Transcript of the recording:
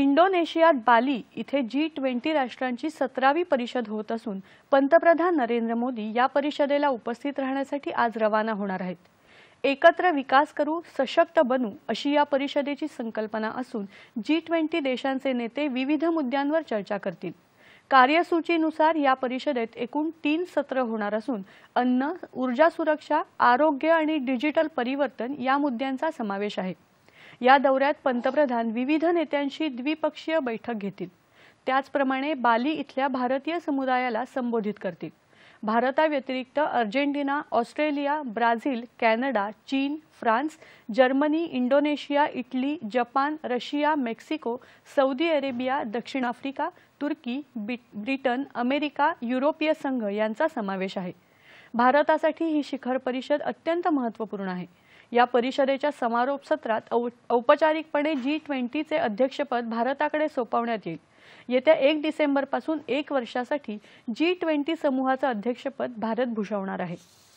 इंडोनेशियात बाली इथे G twenty राष्ट्रांची सतरावी परिषद होत असून पंतप्रधान नरेंद्र मोदी या परिषदेला उपस्थित राहण्यासाठी आज रवाना होणार आहेत एकत्र विकास करू सशक्त बनू अशी या परिषदेची संकल्पना असून जी ट्वेंटी देशांचे नेते विविध मुद्द्यांवर चर्चा करतील कार्यसूचीनुसार या परिषदेत एकूण तीन सत्र होणार असून अन्न ऊर्जा सुरक्षा आरोग्य आणि डिजिटल परिवर्तन या मुद्द्यांचा समावेश आहे या दौऱ्यात पंतप्रधान विविध नेत्यांशी द्विपक्षीय बैठक घेतील त्याचप्रमाणे बाली इथल्या भारतीय समुदायाला संबोधित करतील भारताव्यतिरिक्त अर्जेंटिना ऑस्ट्रेलिया ब्राझील कॅनडा चीन France Germany Indonesia Italy Japan Russia Mexico Saudi Arabia दक्षिण आफ्रिका तुर्की ब्रिटन अमेरिका युरोपीय संघ यांचा समावेश आहे भारतासाठी ही शिखर परिषद अत्यंत महत्त्वपूर्ण आहे या परिषदेच्या समारोप सत्रात औपचारिकपणे जी ट्वेंटीचे अध्यक्षपद भारताकडे सोपवण्यात येईल येत्या एक डिसेंबरपासून एक वर्षासाठी जी ट्वेंटी समूहाचं अध्यक्षपद भारत भूषवणार आहे